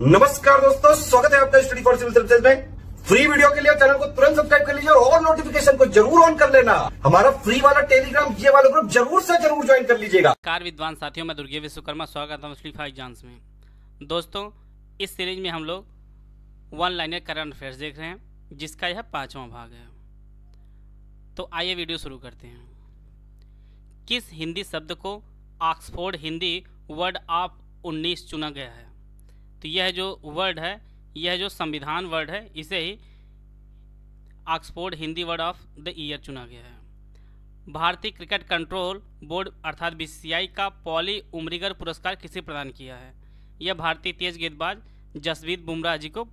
नमस्कार दोस्तों स्वागत है आपका स्टडी फॉर सिविल सर्विसेज में फ्री वीडियो के लिए चैनल को तुरंत सब्सक्राइब कर लीजिए और, और नोटिफिकेशन को जरूर ऑन कर लेना हमारा फ्री वाला टेलीग्राम ये वाला ग्रुप जरूर से जरूर ज्वाइन कर लीजिएगा कार विद्वान साथियों में दुर्गे विश्वकर्मा स्वागत है दोस्तों इस सीरीज में हम लोग वन लाइनर करंट अफेयर देख रहे हैं जिसका यह पांचवा भाग है तो आइए वीडियो शुरू करते हैं किस हिंदी शब्द को ऑक्सफोर्ड हिंदी वर्ड ऑफ 19 चुना गया है तो यह जो वर्ड है यह जो संविधान वर्ड है इसे ही Oxford Hindi word of the year चुना गया है भारतीय क्रिकेट कंट्रोल बोर्ड अर्थात बीसीसीआई का पॉली उमरीगर पुरस्कार किसे प्रदान किया है यह भारतीय तेज गेंदबाज जसवीत बुमराह जी को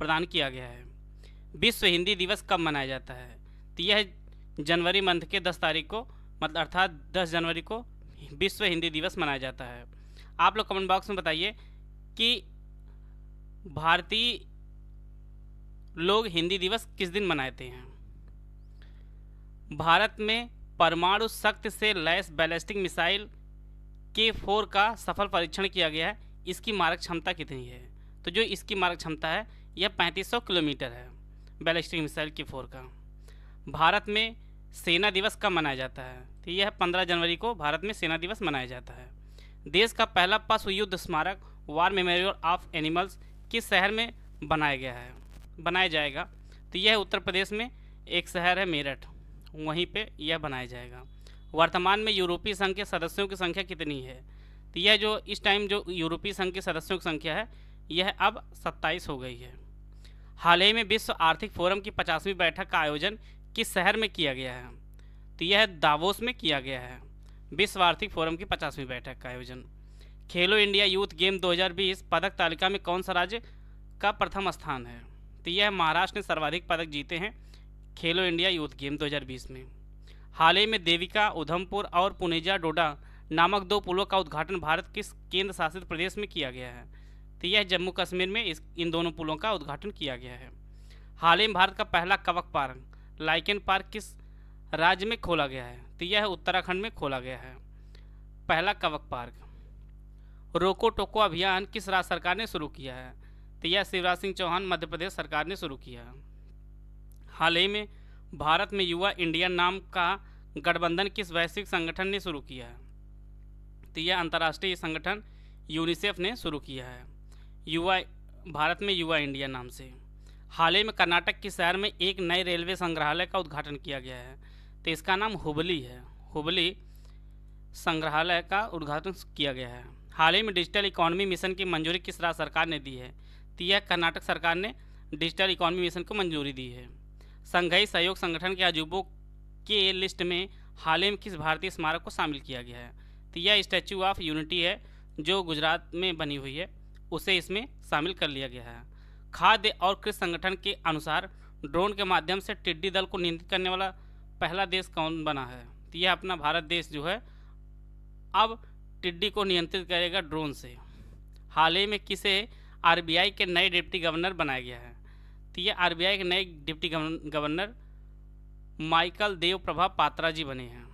प्रदान किया गया है विश्व हिंदी दिवस कब मनाया जाता है तो यह जनवरी मंथ के 10 तारीख को मतलब अर्थात 10 जनवरी को विश्व हिंदी दिवस मनाया जाता है आप लोग कमेंट बॉक्स में बताइए कि भारतीय लोग हिंदी दिवस किस दिन मनाते हैं भारत में परमाणु शक्ति से लैस बैलिस्टिक मिसाइल के फोर का सफल परीक्षण किया गया है इसकी मारक क्षमता कितनी है तो जो इसकी मारक क्षमता है यह 3500 किलोमीटर है बैलिस्टिक मिसाइल के फोर का भारत में सेना दिवस कब मनाया जाता है तो यह पंद्रह जनवरी को भारत में सेना दिवस मनाया जाता है देश का पहला पशु युद्ध स्मारक वार मेमोरियल ऑफ एनिमल्स किस शहर में बनाया गया है बनाया जाएगा तो यह उत्तर प्रदेश में एक शहर है मेरठ वहीं पे यह बनाया जाएगा वर्तमान में यूरोपीय संघ के सदस्यों की संख्या कितनी है तो यह जो इस टाइम जो यूरोपीय संघ के सदस्यों की संख्या है यह अब सत्ताईस हो गई है हाल ही में विश्व आर्थिक फोरम की पचासवीं बैठक का आयोजन किस शहर में किया गया है तो यह दावोस में किया गया है विश्व आर्थिक फोरम की पचासवीं बैठक का आयोजन खेलो इंडिया यूथ गेम 2020 पदक तालिका में कौन सा राज्य का प्रथम स्थान है तो यह महाराष्ट्र ने सर्वाधिक पदक जीते हैं खेलो इंडिया यूथ गेम 2020 में हाल ही में देविका उधमपुर और पुनेजा डोडा नामक दो पुलों का उद्घाटन भारत किस केंद्र शासित प्रदेश में किया गया है तो यह जम्मू कश्मीर में इस इन दोनों पुलों का उद्घाटन किया गया है हाल ही में भारत का पहला कवक पार्क लाइकन पार्क किस राज्य में खोला गया है तो यह उत्तराखंड में खोला गया है पहला कवक पार्क रोको टोको अभियान किस राज्य सरकार ने शुरू किया है तो यह शिवराज सिंह चौहान मध्य प्रदेश सरकार ने शुरू किया है हाल ही में भारत में युवा इंडिया नाम का गठबंधन किस वैश्विक संगठन ने शुरू किया है तो यह अंतर्राष्ट्रीय संगठन यूनिसेफ ने शुरू किया है युवा भारत में युवा इंडिया नाम से हाल ही में कर्नाटक के शहर में एक नए रेलवे संग्रहालय का उद्घाटन किया गया है तो इसका नाम हुबली है हुबली संग्रहालय का उद्घाटन किया गया है हाल ही में डिजिटल इकोनॉमी मिशन की मंजूरी किस राज्य सरकार ने दी है तो यह कर्नाटक सरकार ने डिजिटल इकोनॉमी मिशन को मंजूरी दी है संघई सहयोग संगठन के अजूबों के लिस्ट में हाल ही में किस भारतीय स्मारक को शामिल किया गया है तो यह स्टैचू ऑफ यूनिटी है जो गुजरात में बनी हुई है उसे इसमें शामिल कर लिया गया है खाद्य और कृषि संगठन के अनुसार ड्रोन के माध्यम से टिड्डी दल को नियंत्रित करने वाला पहला देश कौन बना है तो यह अपना भारत देश जो है अब टिड्डी को नियंत्रित करेगा ड्रोन से हाल ही में किसे आरबीआई के नए डिप्टी गवर्नर बनाया गया है तो ये आरबीआई के नए deputy governor Michael Dev Prabha Patra ji बने हैं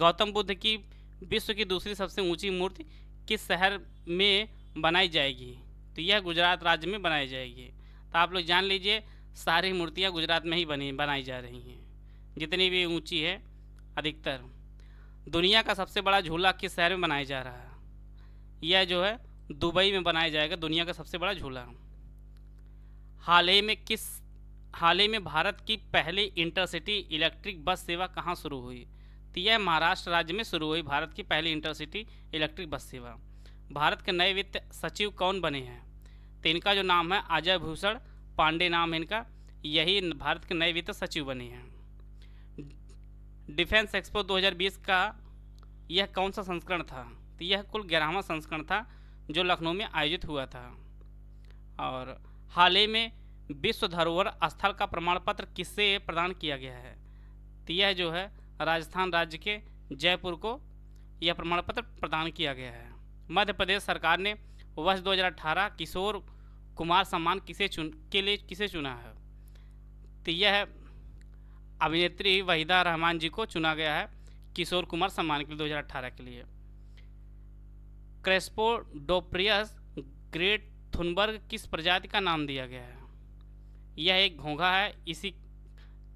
गौतम बुद्ध की विश्व की दूसरी सबसे ऊंची मूर्ति किस शहर में बनाई जाएगी तो यह गुजरात राज्य में बनाई जाएगी तो आप लोग जान लीजिए सारी मूर्तियाँ गुजरात में ही बनी बनाई जा रही हैं जितनी भी ऊँची है अधिकतर दुनिया का सबसे बड़ा झूला किस शहर में बनाया जा रहा है यह जो है दुबई में बनाया जाएगा दुनिया का सबसे बड़ा झूला हाल ही में किस हाल ही में भारत की पहली इंटरसिटी इलेक्ट्रिक बस सेवा कहाँ शुरू हुई तो यह महाराष्ट्र राज्य में शुरू हुई भारत की पहली इंटरसिटी इलेक्ट्रिक बस सेवा भारत के नए वित्त सचिव कौन बने हैं तो इनका जो नाम है अजय भूषण पांडे नाम है इनका यही भारत के नए वित्त सचिव बने हैं डिफेंस एक्सपो 2020 का यह कौन सा संस्करण था तो यह कुल ग्यारहवा संस्करण था जो लखनऊ में आयोजित हुआ था और हाल ही में विश्व धरोहर स्थल का प्रमाण पत्र किससे प्रदान किया गया है तो यह जो है राजस्थान राज्य के जयपुर को यह प्रमाण पत्र प्रदान किया गया है मध्य प्रदेश सरकार ने वर्ष 2018 किशोर कुमार सम्मान किसे चुन के लिए किसे चुना है तो यह अभिनेत्री वहीदा रहमान जी को चुना गया है किशोर कुमार सम्मान के लिए दो के लिए क्रेस्पो डोप्रियस ग्रेट थुनबर्ग किस प्रजाति का नाम दिया गया है यह एक घोंघा है इसी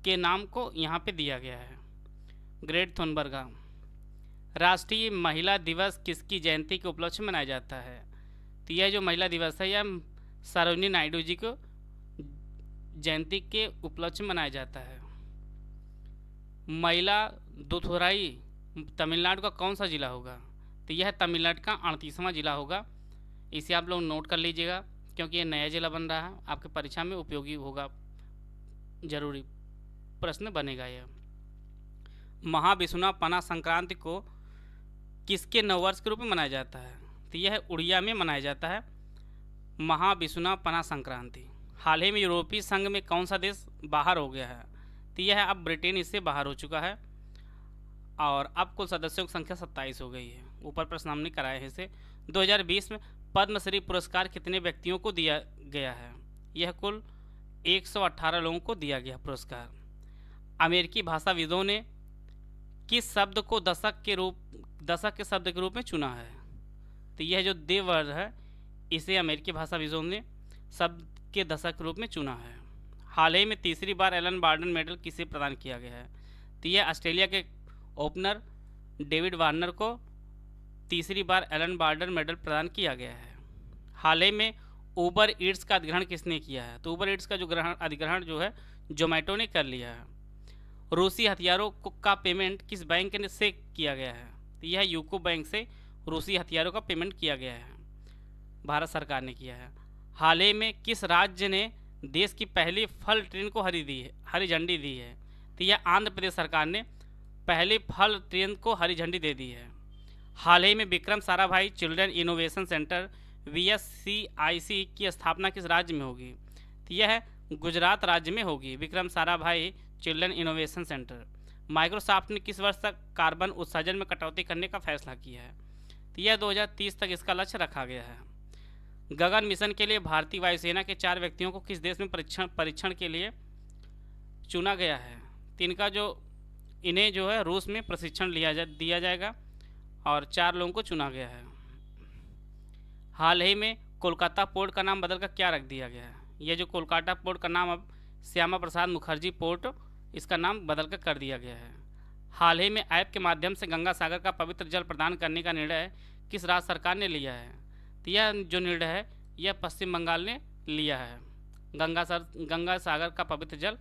के नाम को यहाँ पे दिया गया है ग्रेट थुनबर्गा राष्ट्रीय महिला दिवस किसकी जयंती के उपलक्ष्य में मनाया जाता है तो यह जो महिला दिवस है यह सरोजनी नायडू जी को जयंती के उपलक्ष्य में मनाया जाता है मैला दुथुराई तमिलनाडु का कौन सा ज़िला होगा तो यह तमिलनाडु का अड़तीसवां ज़िला होगा इसे आप लोग नोट कर लीजिएगा क्योंकि यह नया ज़िला बन रहा है आपके परीक्षा में उपयोगी होगा जरूरी प्रश्न बनेगा यह महाविष्णु पना संक्रांति को किसके नववर्ष के रूप में मनाया जाता है तो यह उड़िया में मनाया जाता है महाविष्णु पना संक्रांति हाल ही में यूरोपीय संघ में कौन सा देश बाहर हो गया है तो यह है अब ब्रिटेन इससे बाहर हो चुका है और अब कुल सदस्यों की संख्या सत्ताईस हो गई है ऊपर प्रश्न हमने कराए हैं इसे 2020 में पद्मश्री पुरस्कार कितने व्यक्तियों को दिया गया है यह कुल 118 लोगों को दिया गया पुरस्कार अमेरिकी भाषाविदों ने किस शब्द को दशक के रूप दशक के शब्द के रूप में चुना है तो यह जो देवर है इसे अमेरिकी भाषाविदों ने शब्द के दशक के रूप में चुना है हाल ही में तीसरी बार एलन बार्डन मेडल किसे प्रदान किया गया है तो यह ऑस्ट्रेलिया के ओपनर डेविड वार्नर को तीसरी बार एलन बार्डन मेडल प्रदान किया गया है हाल ही में ऊबर ईड्स का अधिग्रहण किसने किया है तो ऊबर ईड्स का जो ग्रहण अधिग्रहण जो है जोमेटो ने कर लिया है रूसी हथियारों का पेमेंट किस बैंक ने से किया गया है तो यह यूको बैंक से रूसी हथियारों का पेमेंट किया गया है भारत सरकार ने किया है हाल ही में किस राज्य ने देश की पहली फल ट्रेन को हरी दी है हरी झंडी दी है तो यह आंध्र प्रदेश सरकार ने पहली फल ट्रेन को हरी झंडी दे दी है हाल ही में Vikram Sarabhai children innovation centre वी की स्थापना किस राज्य में होगी तो यह गुजरात राज्य में होगी Vikram Sarabhai children innovation centre Microsoft ने किस वर्ष तक कार्बन उत्सर्जन में कटौती करने का फैसला किया है तो यह 2030 तक इसका लक्ष्य रखा गया है गगन मिशन के लिए भारतीय वायुसेना के चार व्यक्तियों को किस देश में परीक्षण परीक्षण के लिए चुना गया है तिनका जो इन्हें जो है रूस में प्रशिक्षण लिया जा दिया जाएगा और चार लोगों को चुना गया है हाल ही में कोलकाता पोर्ट का नाम बदलकर क्या रख दिया गया है ये जो कोलकाता पोर्ट का नाम अब श्यामा प्रसाद मुखर्जी पोर्ट इसका नाम बदलकर कर दिया गया है हाल ही में ऐप के माध्यम से गंगा सागर का पवित्र जल प्रदान करने का निर्णय किस राज्य सरकार ने लिया है तो यह जो निर्णय है यह पश्चिम बंगाल ने लिया है गंगा सर गंगा सागर का पवित्र जल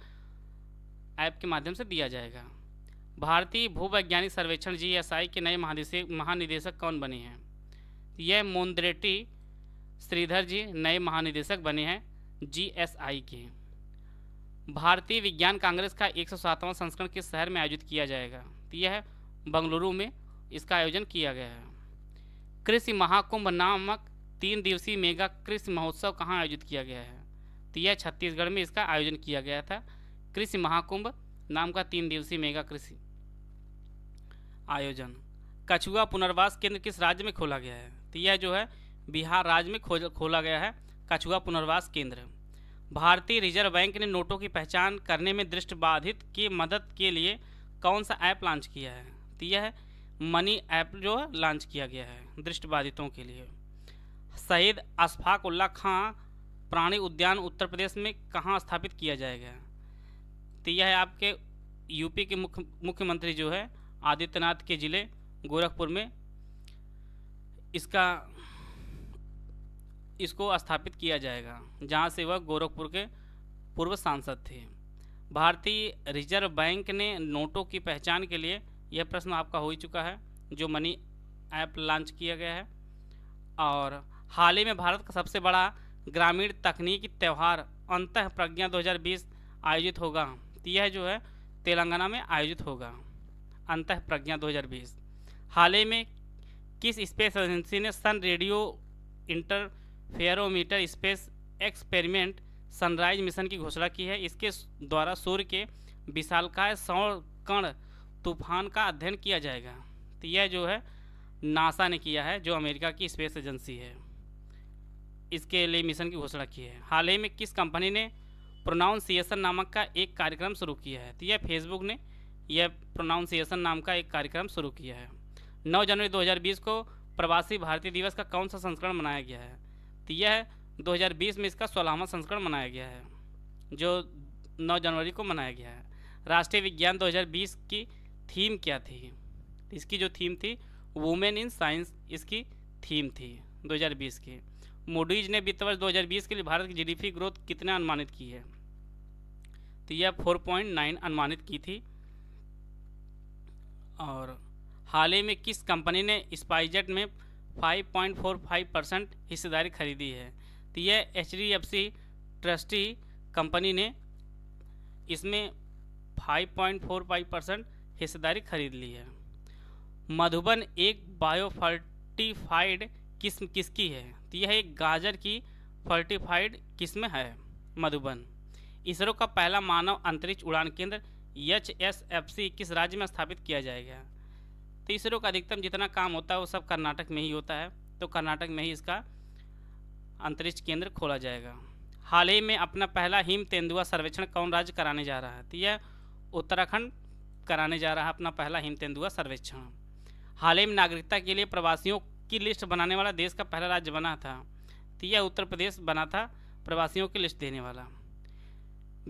ऐप के माध्यम से दिया जाएगा भारतीय भूवैज्ञानिक सर्वेक्षण जीएसआई के नए महानिदेशक महानिदेशक कौन बने हैं यह मोन्द्रेटी श्रीधर जी नए महानिदेशक बने हैं जीएसआई के भारतीय विज्ञान कांग्रेस का एक संस्करण किस शहर में आयोजित किया जाएगा यह बंगलुरु में इसका आयोजन किया गया है कृषि महाकुंभ नामक तीन दिवसीय मेगा कृषि महोत्सव कहाँ आयोजित किया गया है तो यह छत्तीसगढ़ में इसका आयोजन किया गया था कृषि महाकुंभ नाम का तीन दिवसीय मेगा कृषि आयोजन कछुआ पुनर्वास केंद्र किस राज्य में खोला गया है तो यह जो है बिहार राज्य में खोला गया है कछुआ पुनर्वास केंद्र भारतीय रिजर्व बैंक ने नोटों की पहचान करने में दृष्टिबाधित की मदद के लिए कौन सा ऐप लॉन्च किया है तो यह मनी ऐप जो है लॉन्च किया गया है दृष्टिबाधितों के लिए शहीद अशफाक उल्ला खां प्राणी उद्यान उत्तर प्रदेश में कहाँ स्थापित किया जाएगा तो यह है आपके यूपी के मुख्य मुख्यमंत्री जो है आदित्यनाथ के ज़िले गोरखपुर में इसका इसको स्थापित किया जाएगा जहाँ से वह गोरखपुर के पूर्व सांसद थे भारतीय रिजर्व बैंक ने नोटों की पहचान के लिए यह प्रश्न आपका हो ही चुका है जो मनी ऐप लॉन्च किया गया है और हाल ही में भारत का सबसे बड़ा ग्रामीण तकनीकी त्यौहार अंत प्रज्ञा 2020 आयोजित होगा यह जो है तेलंगाना में आयोजित होगा अंत प्रज्ञा 2020 हाल ही में किस स्पेस एजेंसी ने sun radio interferometer space experiment sunrise mission की घोषणा की है इसके द्वारा सूर्य के विशालकाय सौर कण तूफान का अध्ययन किया जाएगा तो यह जो है नासा ने किया है जो अमेरिका की स्पेस एजेंसी है इसके लिए मिशन की घोषणा की है हाल ही में किस कंपनी ने प्रोनाउंसिएशन नामक का एक कार्यक्रम शुरू किया है तो यह फेसबुक ने यह प्रोनाउंसिएशन नाम का एक कार्यक्रम शुरू किया है 9 जनवरी 2020 को प्रवासी भारतीय दिवस का कौन सा संस्करण मनाया गया है तो यह 2020 में इसका सोलहवां संस्करण मनाया गया है जो 9 जनवरी को मनाया गया है राष्ट्रीय विज्ञान 2020 की थीम क्या थी इसकी जो थीम थी वुमेन इन साइंस इसकी थीम थी दो की मोडीज ने वित्त वर्ष 2020 के लिए भारत की जीडीपी ग्रोथ कितने अनुमानित की है तो यह 4.9 अनुमानित की थी और हाल ही में किस कंपनी ने स्पाइजेट में 5.45 परसेंट हिस्सेदारी खरीदी है तो यह एच ट्रस्टी कंपनी ने इसमें 5.45 परसेंट हिस्सेदारी खरीद ली है मधुबन एक बायोफर्टिफाइड किस्म किसकी है तो यह एक गाजर की फर्टिफाइड किस्म है मधुबन इसरो का पहला मानव अंतरिक्ष उड़ान केंद्र एच एस एफ सी किस राज्य में स्थापित किया जाएगा तो इसरो का अधिकतम जितना काम होता है वो सब कर्नाटक में ही होता है तो कर्नाटक में ही इसका अंतरिक्ष केंद्र खोला जाएगा हाल ही में अपना पहला हिम तेंदुआ सर्वेक्षण कौन राज्य कराने जा रहा है तो यह उत्तराखंड कराने जा रहा है अपना पहला हिम तेंदुआ सर्वेक्षण हाल ही में नागरिकता के लिए प्रवासियों की लिस्ट बनाने वाला देश का पहला राज्य बना था तो यह उत्तर प्रदेश बना था प्रवासियों की लिस्ट देने वाला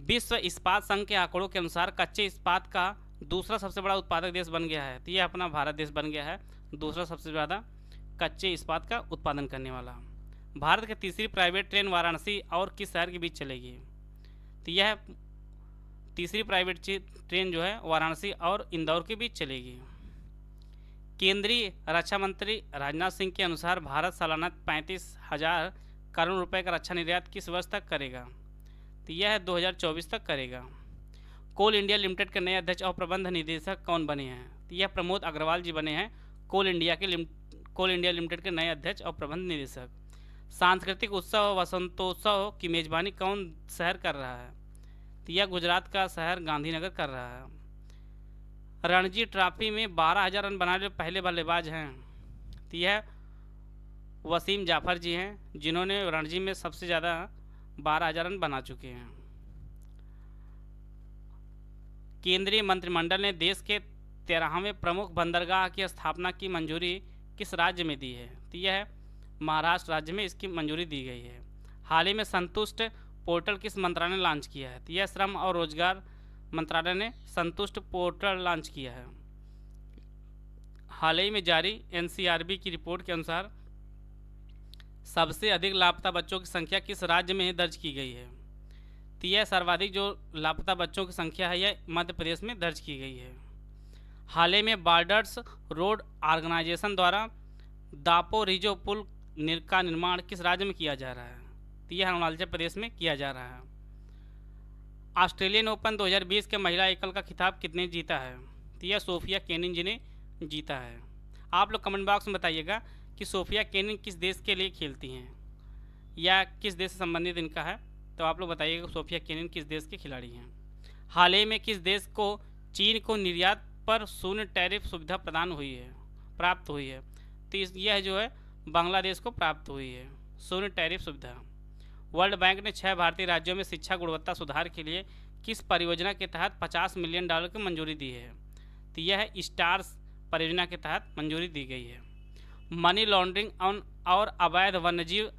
विश्व इस्पात संघ के आंकड़ों के अनुसार कच्चे इस्पात का दूसरा सबसे बड़ा उत्पादक देश बन गया है तो यह अपना भारत देश बन गया है दूसरा सबसे ज़्यादा कच्चे इस्पात का उत्पादन करने वाला भारत की तीसरी प्राइवेट ट्रेन वाराणसी और किस शहर के बीच चलेगी तो यह तीसरी प्राइवेट ट्रेन जो है वाराणसी और इंदौर के बीच चलेगी केंद्रीय रक्षा मंत्री राजनाथ सिंह के अनुसार भारत सालाना पैंतीस हजार करोड़ रुपए का रक्षा निर्यात किस वर्ष तक करेगा तो यह 2024 तक करेगा कोल इंडिया लिमिटेड के नए अध्यक्ष और प्रबंध निदेशक कौन बने हैं तो यह प्रमोद अग्रवाल जी बने हैं कोल इंडिया के कोल इंडिया लिमिटेड के नए अध्यक्ष और प्रबंध निदेशक सांस्कृतिक उत्सव वसंतोत्सव की मेजबानी कौन शहर कर रहा है तो यह गुजरात का शहर गांधीनगर कर रहा है रणजी ट्रॉफी में बारह हज़ार रन बनाने वाले पहले बल्लेबाज हैं तो यह वसीम जाफर जी हैं जिन्होंने रणजी में सबसे ज़्यादा बारह हज़ार रन बना चुके हैं केंद्रीय मंत्रिमंडल ने देश के तेरहवें प्रमुख बंदरगाह की स्थापना की मंजूरी किस राज्य में दी है तो यह महाराष्ट्र राज्य में इसकी मंजूरी दी गई है हाल ही में संतुष्ट पोर्टल किस मंत्रालय ने लॉन्च किया है तो यह श्रम और रोजगार मंत्रालय ने संतुष्ट पोर्टल लॉन्च किया है हाल ही में जारी एनसीआरबी की रिपोर्ट के अनुसार सबसे अधिक लापता बच्चों की संख्या किस राज्य में दर्ज की गई है तो यह सर्वाधिक जो लापता बच्चों की संख्या है यह मध्य प्रदेश में दर्ज की गई है हाल ही में बार्डर्स रोड ऑर्गेनाइजेशन द्वारा दापो रिजो पुल का निर्माण किस राज्य में किया जा रहा है तो यह अरुणाचल प्रदेश में किया जा रहा है ऑस्ट्रेलियन ओपन 2020 के महिला एकल का खिताब कितने जीता है तो यह सोफिया केनिन जी ने जीता है आप लोग कमेंट बॉक्स में बताइएगा कि सोफिया केनिन किस देश के लिए खेलती हैं या किस देश से संबंधित इनका है तो आप लोग बताइएगा सोफिया केनिन किस देश के खिलाड़ी हैं हाल ही में किस देश को चीन को निर्यात पर शून्य टैरिफ सुविधा प्रदान हुई है प्राप्त हुई है तो यह जो है बांग्लादेश को प्राप्त हुई है शून्य टैरिफ सुविधा वर्ल्ड बैंक ने छह भारतीय राज्यों में शिक्षा गुणवत्ता सुधार के लिए किस परियोजना के तहत 50 मिलियन डॉलर की मंजूरी दी है तो यह स्टार्स परियोजना के तहत मंजूरी दी गई है मनी लॉन्ड्रिंग और अवैध वन्यजीव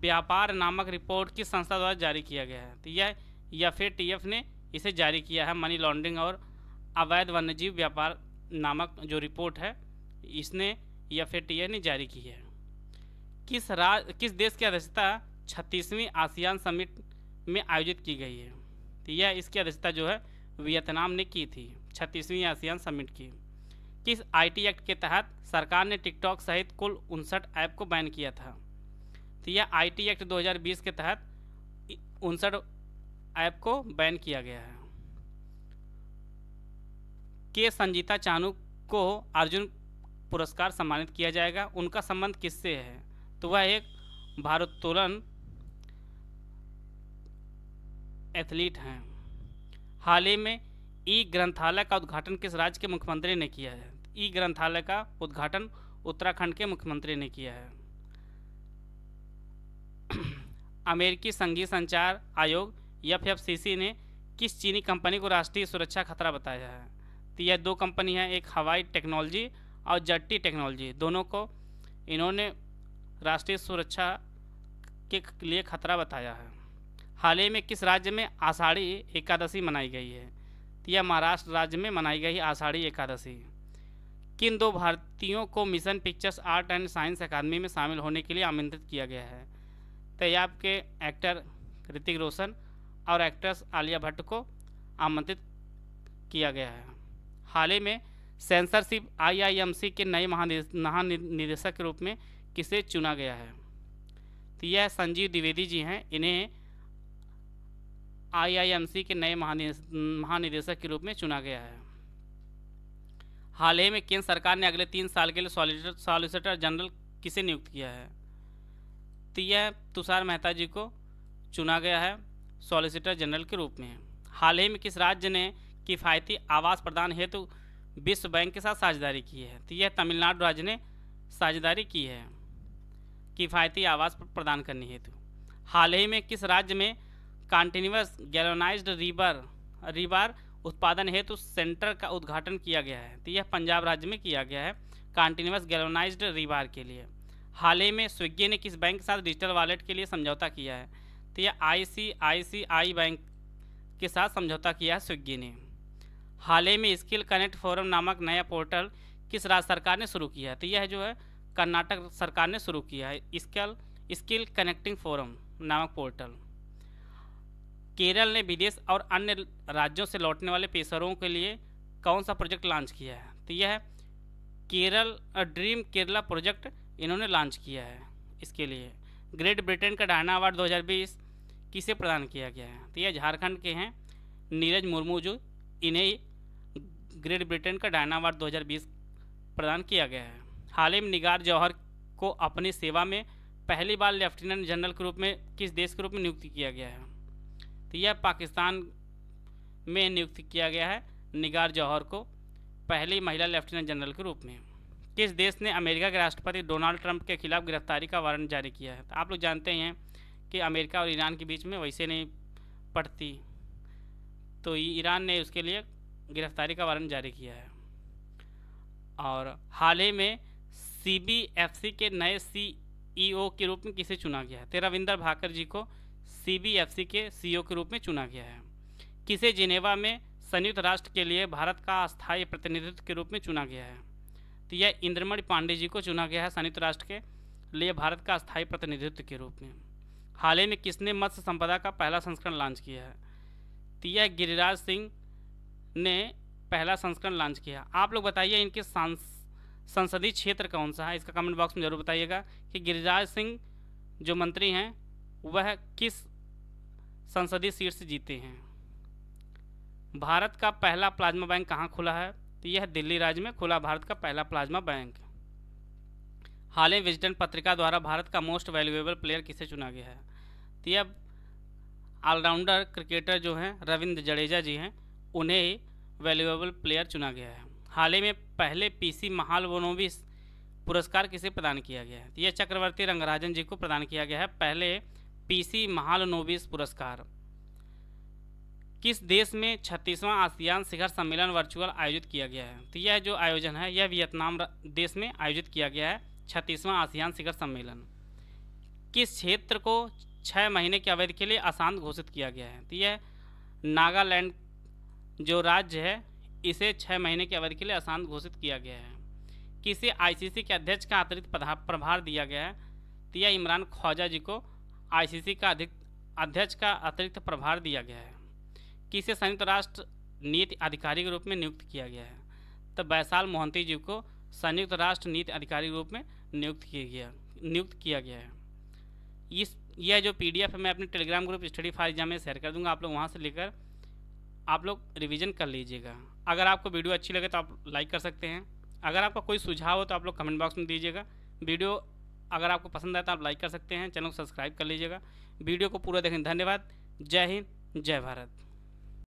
व्यापार नामक रिपोर्ट किस संस्था द्वारा जारी किया गया है तो यह एफ फिर ने इसे जारी किया है मनी लॉन्ड्रिंग और अवैध वन्यजीव व्यापार नामक जो रिपोर्ट है इसने एफ ने जारी की है किस राज किस देश की अध्यक्षता छत्तीसवीं आसियान समिट में आयोजित की गई है तो यह इसकी अध्यक्षता जो है वियतनाम ने की थी छत्तीसवीं आसियान समिट की किस आईटी एक्ट के तहत सरकार ने टिकटॉक सहित कुल उनसठ ऐप को बैन किया था तो यह आईटी एक्ट 2020 के तहत उनसठ ऐप को बैन किया गया है के संजीता चानू को अर्जुन पुरस्कार सम्मानित किया जाएगा उनका संबंध किससे है तो वह एक भारोत्तोलन एथलीट हैं हाल ही में ई ग्रंथालय का उद्घाटन किस राज्य के मुख्यमंत्री ने किया है ई ग्रंथालय का उद्घाटन उत्तराखंड के मुख्यमंत्री ने किया है अमेरिकी संघीय संचार आयोग एफएफसीसी ने किस चीनी कंपनी को राष्ट्रीय सुरक्षा खतरा बताया है तो यह दो कंपनी है एक हवाई टेक्नोलॉजी और जट्टी टेक्नोलॉजी दोनों को इन्होंने राष्ट्रीय सुरक्षा के लिए खतरा बताया है हाल ही में किस राज्य में आषाढ़ी एकादशी मनाई गई है तो यह महाराष्ट्र राज्य में मनाई गई आषाढ़ी एकादशी किन दो भारतीयों को mission pictures art and science academy में शामिल होने के लिए आमंत्रित किया गया है यह के एक्टर ऋतिक रोशन और एक्ट्रेस आलिया भट्ट को आमंत्रित किया गया है हाल ही में सेंसरशिप आईआईएमसी के नए महानिदेशक के रूप में किसे चुना गया है तो यह संजीव द्विवेदी जी हैं इन्हें आईआईएमसी के नए महानिदेशक के रूप में चुना गया है हाल ही में केंद्र सरकार ने अगले तीन साल के लिए सॉलिसिटर जनरल किसे नियुक्त किया है तो यह तुषार मेहता जी को चुना गया है सॉलिसिटर जनरल के रूप में हाल ही में किस राज्य ने किफ़ायती आवास प्रदान हेतु विश्व बैंक के साथ साझेदारी की है तो यह तमिलनाडु राज्य ने साझेदारी की है किफ़ायती आवास प्रदान करने हेतु हाल ही में किस राज्य में कॉन्टिन्यूस गैलोनाइज्ड रिबर रीबार उत्पादन हेतु सेंटर का उद्घाटन किया गया है तो यह पंजाब राज्य में किया गया है कॉन्टिन्यूस गैलोनाइज्ड रीबार के लिए हाल ही में स्विग्गी ने किस बैंक के साथ डिजिटल वॉलेट के लिए समझौता किया है तो यह आई बैंक के साथ समझौता किया है स्विगी ने हाल ही में स्किल कनेक्ट फोरम नामक नया पोर्टल किस राज्य सरकार ने शुरू किया है तो यह जो है कर्नाटक सरकार ने शुरू किया है स्किल स्किल कनेक्टिंग फोरम नामक पोर्टल केरल ने विदेश और अन्य राज्यों से लौटने वाले पेशरों के लिए कौन सा प्रोजेक्ट लॉन्च किया है तो यह केरल ड्रीम केरला प्रोजेक्ट इन्होंने लॉन्च किया है इसके लिए ग्रेट ब्रिटेन का डायना अवार्ड 2020 किसे प्रदान किया गया है तो यह झारखंड के हैं नीरज मुर्मू जो इन्हें ग्रेट ब्रिटेन का डायना अवार्ड 2020 प्रदान किया गया है हाल ही में निगार जौहर को अपनी सेवा में पहली बार लेफ्टिनेंट जनरल के रूप में किस देश के रूप में नियुक्त किया गया है यह पाकिस्तान में नियुक्त किया गया है निगार जौहर को पहली महिला लेफ्टिनेंट जनरल के रूप में किस देश ने अमेरिका के राष्ट्रपति डोनाल्ड ट्रंप के खिलाफ गिरफ्तारी का वारंट जारी किया है तो आप लोग जानते हैं कि अमेरिका और ईरान के बीच में वैसे नहीं पड़ती तो ईरान ने उसके लिए गिरफ्तारी का वारंट जारी किया है और हाल ही में सी के नए सी e के रूप में किसे चुना गया है तो रविंदर भाकर जी को सीबीएफसी के सीईओ e के रूप में चुना गया है किसे जिनेवा में संयुक्त राष्ट्र के लिए भारत का अस्थायी प्रतिनिधित्व के रूप में चुना गया है तो यह इंद्रमणि पांडे जी को चुना गया है संयुक्त राष्ट्र के लिए भारत का अस्थायी प्रतिनिधित्व के रूप में हाल ही में किसने मत्स्य संपदा का पहला संस्करण लॉन्च किया है तो यह गिरिराज सिंह ने पहला संस्करण लॉन्च किया आप लोग बताइए इनके संसदीय क्षेत्र कौन सा है इसका कमेंट बॉक्स में जरूर बताइएगा कि गिरिराज सिंह जो मंत्री हैं वह किस संसदीय सीट से जीते हैं भारत का पहला प्लाज्मा बैंक कहाँ खुला है तो यह दिल्ली राज्य में खुला भारत का पहला प्लाज्मा बैंक हाल ही विजडन पत्रिका द्वारा भारत का मोस्ट वैल्यूएबल प्लेयर किसे चुना गया है तो यह ऑलराउंडर क्रिकेटर जो हैं रविंद्र जडेजा जी हैं उन्हें वैल्यूएबल प्लेयर चुना गया है हाल ही में पहले पीसी सी पुरस्कार किसे प्रदान किया गया है तो यह चक्रवर्ती रंगराजन जी को प्रदान किया गया है पहले पीसी महालनोबिस पुरस्कार किस देश में छत्तीसवां आसियान शिखर सम्मेलन वर्चुअल आयोजित किया गया है तो यह जो आयोजन है यह वियतनाम देश में आयोजित किया गया है छत्तीसवां आसियान शिखर सम्मेलन किस क्षेत्र को छः महीने की अवधि के लिए अशांत घोषित किया गया है तो यह नागालैंड जो राज्य है इसे छः महीने की अवधि के लिए अशांत घोषित किया गया है किसे आईसीसी के अध्यक्ष का अतिरिक्त प्रभार दिया गया है तो यह इमरान ख्वाजा जी को आईसीसी का अधिक अध्यक्ष का अतिरिक्त प्रभार दिया गया है किसे संयुक्त राष्ट्र नीति अधिकारी के रूप में नियुक्त किया गया है तब तो वैशाल मोहंती जी को संयुक्त राष्ट्र नीति अधिकारी के रूप में नियुक्त किया गया नियुक्त किया गया है इस यह जो पी है मैं अपने Telegram group study file exam में शेयर कर दूंगा आप लोग वहाँ से लेकर आप लोग रिविजन कर लीजिएगा अगर आपको वीडियो अच्छी लगे तो आप लाइक कर सकते हैं अगर आपका कोई सुझाव हो तो आप लोग कमेंट बॉक्स में दीजिएगा वीडियो अगर आपको पसंद आए तो आप लाइक कर सकते हैं चैनल को सब्सक्राइब कर लीजिएगा वीडियो को पूरा देखें धन्यवाद जय हिंद जय भारत